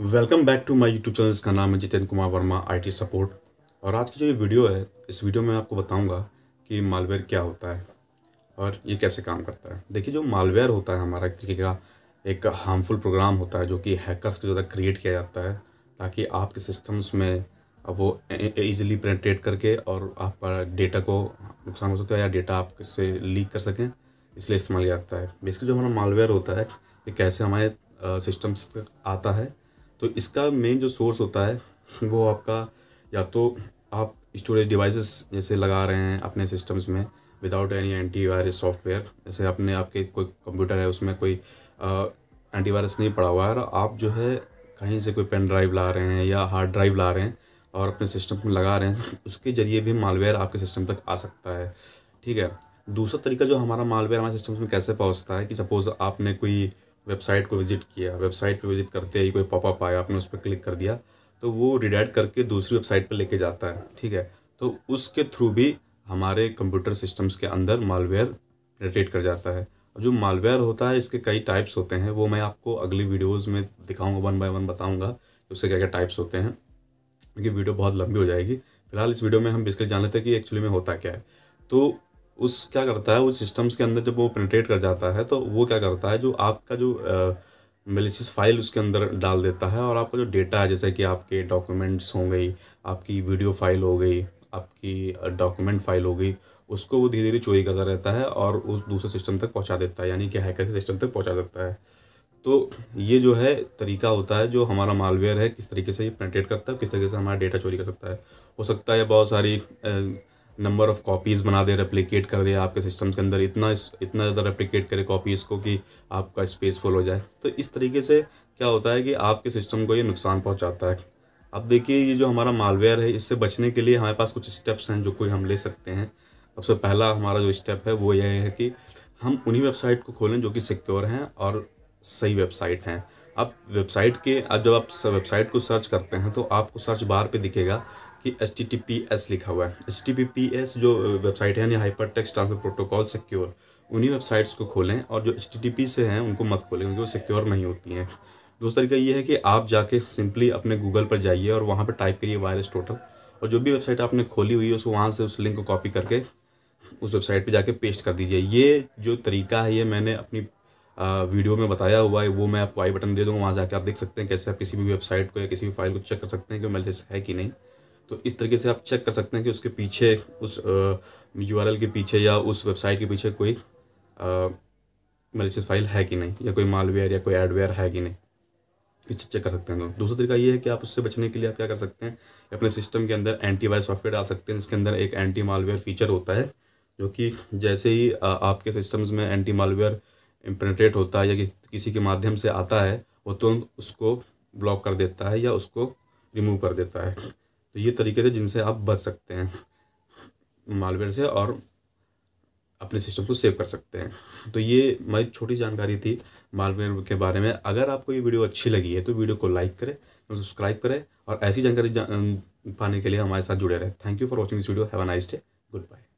welcome back to my YouTube channel इसका नाम है जितेंद्र कुमार वर्मा आईटी सपोर्ट और आज की जो ये वीडियो है इस वीडियो में आपको बताऊंगा कि मालवेयर क्या होता है और ये कैसे काम करता है देखिए जो मालवेयर होता है हमारा एक तरीके का एक हार्मफुल प्रोग्राम होता है जो कि हैकर्स के द्वारा क्रिएट किया जाता है ताकि आपके सिस्टम्स में अब वो ईजिली पेनिट्रेट करके और आप डेटा को नुकसान हो सकता है या डेटा आप से लीक कर सकें इसलिए इस्तेमाल किया जाता है बेसिकली जो हमारा मालवेयर होता है ये कैसे हमारे सिस्टम्स आता है तो इसका मेन जो सोर्स होता है वो आपका या तो आप स्टोरेज डिवाइसेस जैसे लगा रहे हैं अपने सिस्टम्स में विदाउट एनी एंटीवायरस सॉफ्टवेयर जैसे अपने आपके कोई कंप्यूटर है उसमें कोई एंटीवायरस नहीं पड़ा हुआ है और आप जो है कहीं से कोई पेन ड्राइव ला रहे हैं या हार्ड ड्राइव ला रहे हैं और अपने सिस्टम में लगा रहे हैं उसके ज़रिए भी मालवेयर आपके सिस्टम तक आ सकता है ठीक है दूसरा तरीका जो हमारा मालवेयर हमारे सिस्टम में कैसे पहुंचता है कि सपोज़ आपने कोई वेबसाइट को विज़िट किया वेबसाइट पर विज़िट करते ही कोई पॉपअप आया आपने उस पर क्लिक कर दिया तो वो रिडाइट करके दूसरी वेबसाइट पर लेके जाता है ठीक है तो उसके थ्रू भी हमारे कंप्यूटर सिस्टम्स के अंदर मालवेयर रेटेट कर जाता है अब जो मालवेयर होता है इसके कई टाइप्स होते हैं वो मैं आपको अगली वीडियोस में दिखाऊंगा वन बाय वन बताऊंगा कि उसके क्या क्या टाइप्स होते हैं क्योंकि वीडियो बहुत लंबी हो जाएगी फिलहाल इस वीडियो में हम बेसिकली जान लेते हैं कि एक्चुअली में होता क्या है तो उस क्या करता है उस सिस्टम्स के अंदर जब वो पेनिट्रेट कर जाता है तो वो क्या करता है जो आपका जो मेलिसिस फाइल उसके अंदर डाल देता है और आपका जो डेटा है जैसे कि आपके डॉक्यूमेंट्स हो गई आपकी वीडियो फाइल हो गई आपकी डॉक्यूमेंट फाइल हो गई उसको वो धीरे धीरे चोरी करता रहता है और उस दूसरे सिस्टम तक पहुंचा देता है यानी कि हैकर के सिस्टम तक पहुंचा देता है तो ये जो है तरीका होता है जो हमारा मालवेयर है किस तरीके से ये पेनिट्रेट करता है किस तरीके से हमारा डेटा चोरी कर सकता है हो सकता है बहुत सारी नंबर ऑफ़ कॉपीज़ बना दे रेप्लीकेट कर दे आपके सिस्टम के अंदर इतना इतना ज़्यादा रेप्लीकेट करे कॉपीज़ को कि आपका स्पेस फुल हो जाए तो इस तरीके से क्या होता है कि आपके सिस्टम को ये नुकसान पहुंचाता है अब देखिए ये जो हमारा मालवेयर है इससे बचने के लिए हमारे पास कुछ स्टेप्स हैं जो कोई हम ले सकते हैं सबसे पहला हमारा जो स्टेप है वो यह है कि हम उन्हीं वेबसाइट को खोलें जो कि सिक्योर हैं और सही वेबसाइट हैं अब वेबसाइट के अब जब आप वेबसाइट को सर्च करते हैं तो आपको सर्च बार पे दिखेगा कि H T T P S लिखा हुआ है H T P P S जो वेबसाइट है यानी hyper text transfer protocol secure उन्हीं वेबसाइट्स को खोलें और जो एच टी टी पी से हैं उनको मत खोलें क्योंकि वो सिक्योर नहीं होती हैं दूसरा तरीका ये है कि आप जाके सिंपली अपने गूगल पर जाइए और वहाँ पर टाइप करिए वायरस टोटल और जो भी वेबसाइट आपने खोली हुई है उसको वहाँ से उस लिंक को कॉपी करके उस वेबसाइट पर जाके पेस्ट कर दीजिए ये जो तरीका है ये मैंने अपनी वीडियो में बताया हुआ है वो मैं आपको आई बटन दे दूँगा वहाँ जाके आप देख सकते हैं कैसे आप किसी भी वेबसाइट को या किसी भी फाइल को चेक कर सकते हैं कि मेल है कि नहीं तो इस तरीके से आप चेक कर सकते हैं कि उसके पीछे उस यू के पीछे या उस वेबसाइट के पीछे कोई मलिशियस फाइल है कि नहीं या कोई मालवेयर या कोई एडवेयर है कि नहीं इस चेक कर सकते हैं तो दूसरा तरीका ये है कि आप उससे बचने के लिए आप क्या कर सकते हैं अपने सिस्टम के अंदर एंटीवायरस सॉफ्टवेयर डाल सकते हैं जिसके अंदर एक एंटी मालवेयर फीचर होता है जो कि जैसे ही आपके सिस्टम्स में एंटी मालवेयर इम्प्रेट होता है या कि, किसी के माध्यम से आता है वो तुरंत उसको ब्लॉक कर देता है या उसको रिमूव कर देता है तो ये तरीके थे जिनसे आप बच सकते हैं मालवेयर से और अपने सिस्टम को सेव कर सकते हैं तो ये मेरी छोटी जानकारी थी मालवेयर के बारे में अगर आपको ये वीडियो अच्छी लगी है तो वीडियो को लाइक करें और सब्सक्राइब करें और ऐसी जानकारी जा, पाने के लिए हमारे साथ जुड़े रहें thank you for watching this video have a nice day good bye